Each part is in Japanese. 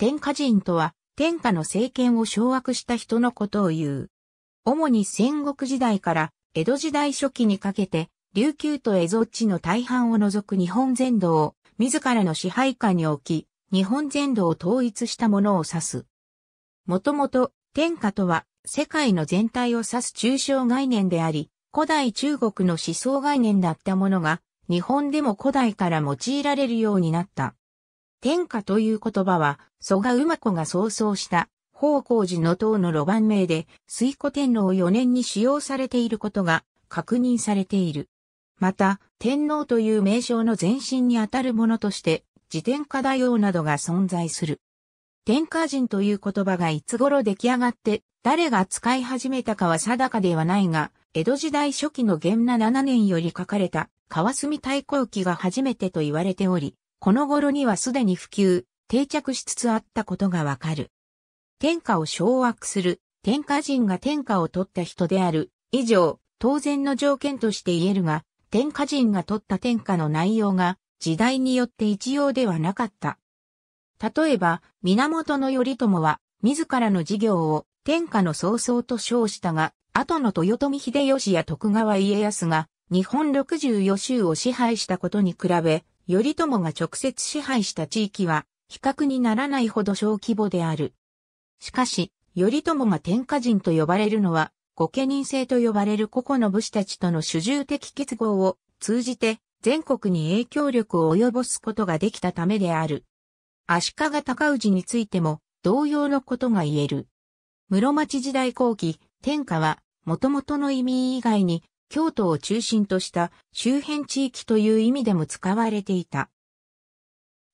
天下人とは、天下の政権を掌握した人のことを言う。主に戦国時代から江戸時代初期にかけて、琉球と蝦夷地の大半を除く日本全土を自らの支配下に置き、日本全土を統一したものを指す。もともと、天下とは世界の全体を指す抽象概念であり、古代中国の思想概念だったものが、日本でも古代から用いられるようになった。天下という言葉は、蘇我馬子が創創した、宝光寺の塔の路盤名で、水古天皇4年に使用されていることが確認されている。また、天皇という名称の前身にあたるものとして、自天下大王などが存在する。天下人という言葉がいつ頃出来上がって、誰が使い始めたかは定かではないが、江戸時代初期の元和7年より書かれた、川澄太閤記が初めてと言われており、この頃にはすでに普及、定着しつつあったことがわかる。天下を掌握する、天下人が天下を取った人である、以上、当然の条件として言えるが、天下人が取った天下の内容が、時代によって一様ではなかった。例えば、源頼朝は、自らの事業を、天下の曹操と称したが、後の豊臣秀吉や徳川家康が、日本六十余州を支配したことに比べ、頼朝が直接支配した地域は、比較にならないほど小規模である。しかし、頼朝が天下人と呼ばれるのは、御家人制と呼ばれる個々の武士たちとの主従的結合を通じて全国に影響力を及ぼすことができたためである。足利尊氏についても同様のことが言える。室町時代後期、天下は、もともとの意味以外に、京都を中心とした周辺地域という意味でも使われていた。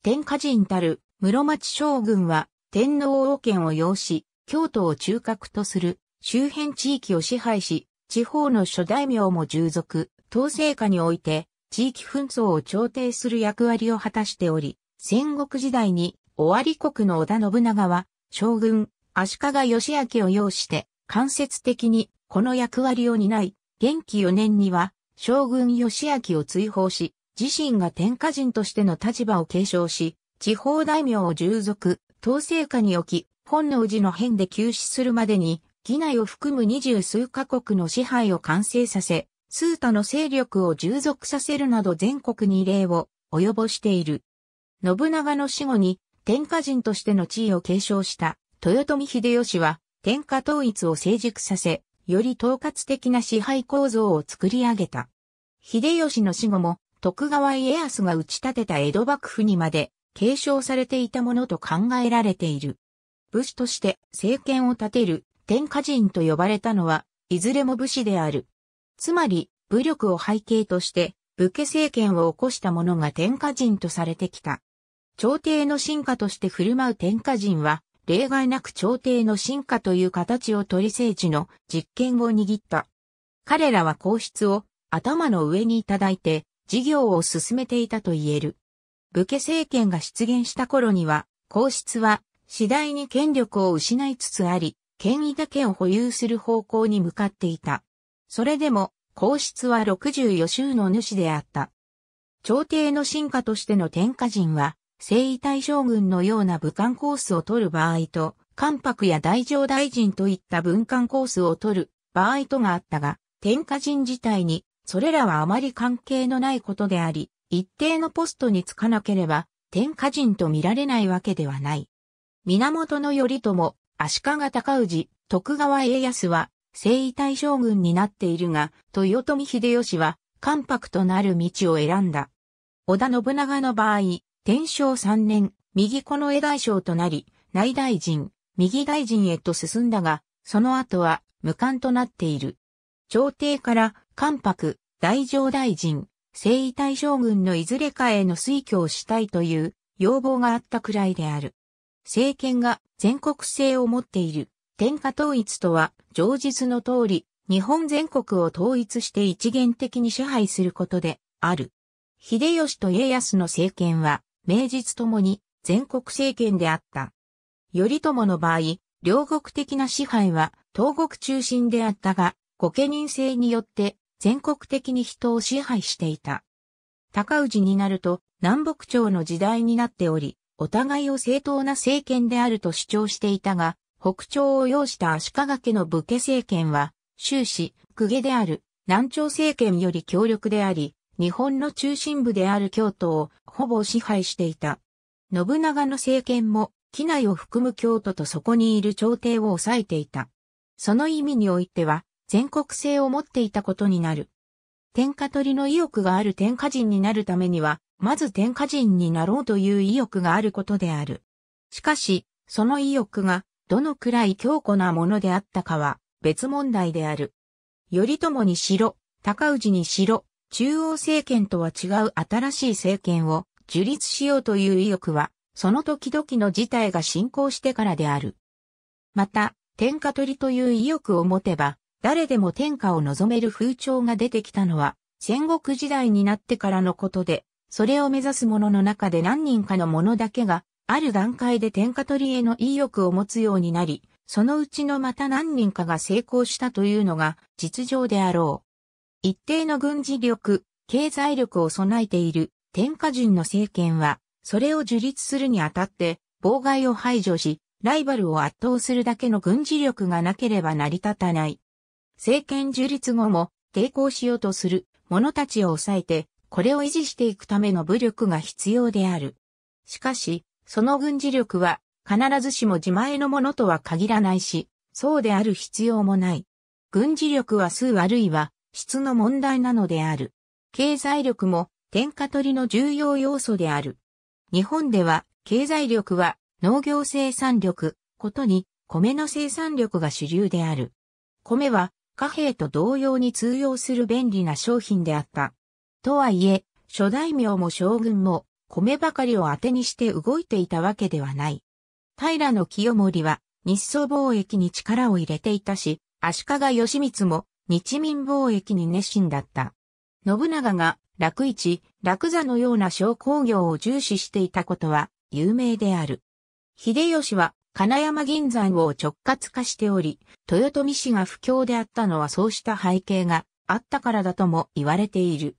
天下人たる室町将軍は天皇王権を要し、京都を中核とする周辺地域を支配し、地方の諸大名も従属、統制下において地域紛争を調停する役割を果たしており、戦国時代に尾張国の織田信長は将軍足利義明を要して間接的にこの役割を担い、元気4年には、将軍義明を追放し、自身が天下人としての立場を継承し、地方大名を従属、統制下に置き、本能寺の変で休止するまでに、義内を含む二十数カ国の支配を完成させ、数多の勢力を従属させるなど全国に例を及ぼしている。信長の死後に天下人としての地位を継承した豊臣秀吉は天下統一を成熟させ、より統括的な支配構造を作り上げた。秀吉の死後も、徳川家康が打ち立てた江戸幕府にまで継承されていたものと考えられている。武士として政権を立てる天下人と呼ばれたのは、いずれも武士である。つまり、武力を背景として、武家政権を起こした者が天下人とされてきた。朝廷の進化として振る舞う天下人は、例外なく朝廷の進化という形を取り政治の実権を握った。彼らは皇室を頭の上にいただいて事業を進めていたと言える。武家政権が出現した頃には、皇室は次第に権力を失いつつあり、権威だけを保有する方向に向かっていた。それでも、皇室は64州の主であった。朝廷の進化としての天下人は、征夷大将軍のような武官コースを取る場合と、関白や大乗大臣といった文官コースを取る場合とがあったが、天下人自体に、それらはあまり関係のないことであり、一定のポストにつかなければ、天下人と見られないわけではない。源頼朝、足利尊氏、徳川家康は、征夷大将軍になっているが、豊臣秀吉は、関白となる道を選んだ。織田信長の場合、天正三年、右近絵大将となり、内大臣、右大臣へと進んだが、その後は無冠となっている。朝廷から関白、大乗大臣、征夷大将軍のいずれかへの推挙をしたいという要望があったくらいである。政権が全国性を持っている天下統一とは、上述の通り、日本全国を統一して一元的に支配することである。秀吉と家康の政権は、名実ともに全国政権であった。頼朝の場合、両国的な支配は東国中心であったが、御家人制によって全国的に人を支配していた。高氏になると南北朝の時代になっており、お互いを正当な政権であると主張していたが、北朝を要した足利家の武家政権は、終始、公家である南朝政権より強力であり、日本の中心部である京都をほぼ支配していた。信長の政権も、機内を含む京都とそこにいる朝廷を抑えていた。その意味においては、全国性を持っていたことになる。天下取りの意欲がある天下人になるためには、まず天下人になろうという意欲があることである。しかし、その意欲が、どのくらい強固なものであったかは、別問題である。頼朝にしろ、高氏にしろ、中央政権とは違う新しい政権を樹立しようという意欲は、その時々の事態が進行してからである。また、天下取りという意欲を持てば、誰でも天下を望める風潮が出てきたのは、戦国時代になってからのことで、それを目指す者の中で何人かの者だけが、ある段階で天下取りへの意欲を持つようになり、そのうちのまた何人かが成功したというのが実情であろう。一定の軍事力、経済力を備えている天下人の政権は、それを樹立するにあたって、妨害を排除し、ライバルを圧倒するだけの軍事力がなければ成り立たない。政権樹立後も抵抗しようとする者たちを抑えて、これを維持していくための武力が必要である。しかし、その軍事力は必ずしも自前のものとは限らないし、そうである必要もない。軍事力は数あるいは質の問題なのである。経済力も天下取りの重要要素である。日本では経済力は農業生産力、ことに米の生産力が主流である。米は貨幣と同様に通用する便利な商品であった。とはいえ、諸大名も将軍も米ばかりを当てにして動いていたわけではない。平清盛は日宋貿易に力を入れていたし、足利義満も日民貿易に熱心だった。信長が楽市、楽座のような商工業を重視していたことは有名である。秀吉は金山銀山を直轄化しており、豊臣氏が不況であったのはそうした背景があったからだとも言われている。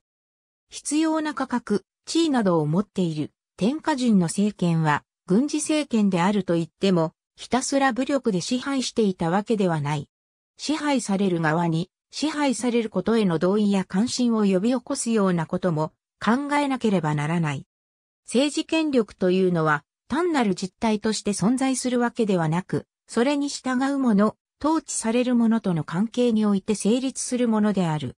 必要な価格、地位などを持っている天下人の政権は軍事政権であると言っても、ひたすら武力で支配していたわけではない。支配される側に支配されることへの同意や関心を呼び起こすようなことも考えなければならない。政治権力というのは単なる実態として存在するわけではなく、それに従うもの、統治されるものとの関係において成立するものである。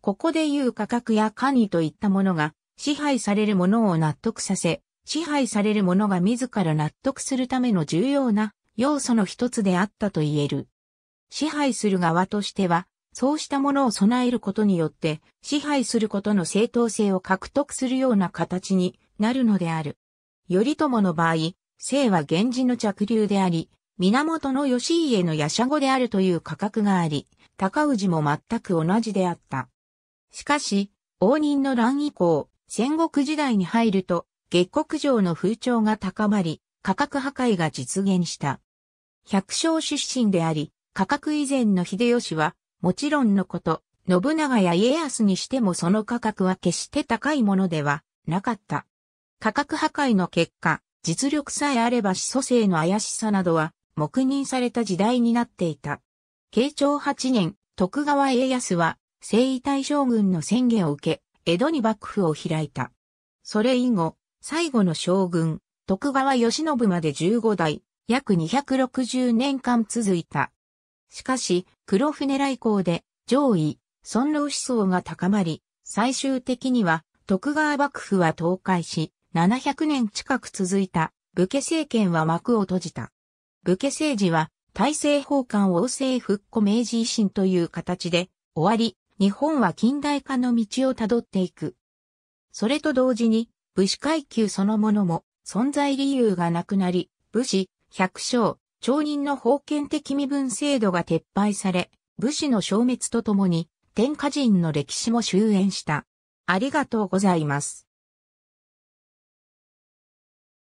ここでいう価格や管理といったものが支配されるものを納得させ、支配されるものが自ら納得するための重要な要素の一つであったと言える。支配する側としては、そうしたものを備えることによって、支配することの正当性を獲得するような形になるのである。頼朝の場合、姓は源氏の着流であり、源の義家の夜叉語であるという価格があり、高氏も全く同じであった。しかし、応仁の乱以降、戦国時代に入ると、月国城の風潮が高まり、価格破壊が実現した。百姓出身であり、価格以前の秀吉は、もちろんのこと、信長や家康にしてもその価格は決して高いものではなかった。価格破壊の結果、実力さえあれば始祖性の怪しさなどは黙認された時代になっていた。慶長8年、徳川家康は征夷大将軍の宣言を受け、江戸に幕府を開いた。それ以後、最後の将軍、徳川義信まで15代、約260年間続いた。しかし、黒船来航で上位、尊老思想が高まり、最終的には徳川幕府は倒壊し、700年近く続いた武家政権は幕を閉じた。武家政治は大政奉還王政復古明治維新という形で終わり、日本は近代化の道をたどっていく。それと同時に、武士階級そのものも存在理由がなくなり、武士、百姓、町人の封建的身分制度が撤廃され、武士の消滅とともに、天下人の歴史も終焉した。ありがとうございます。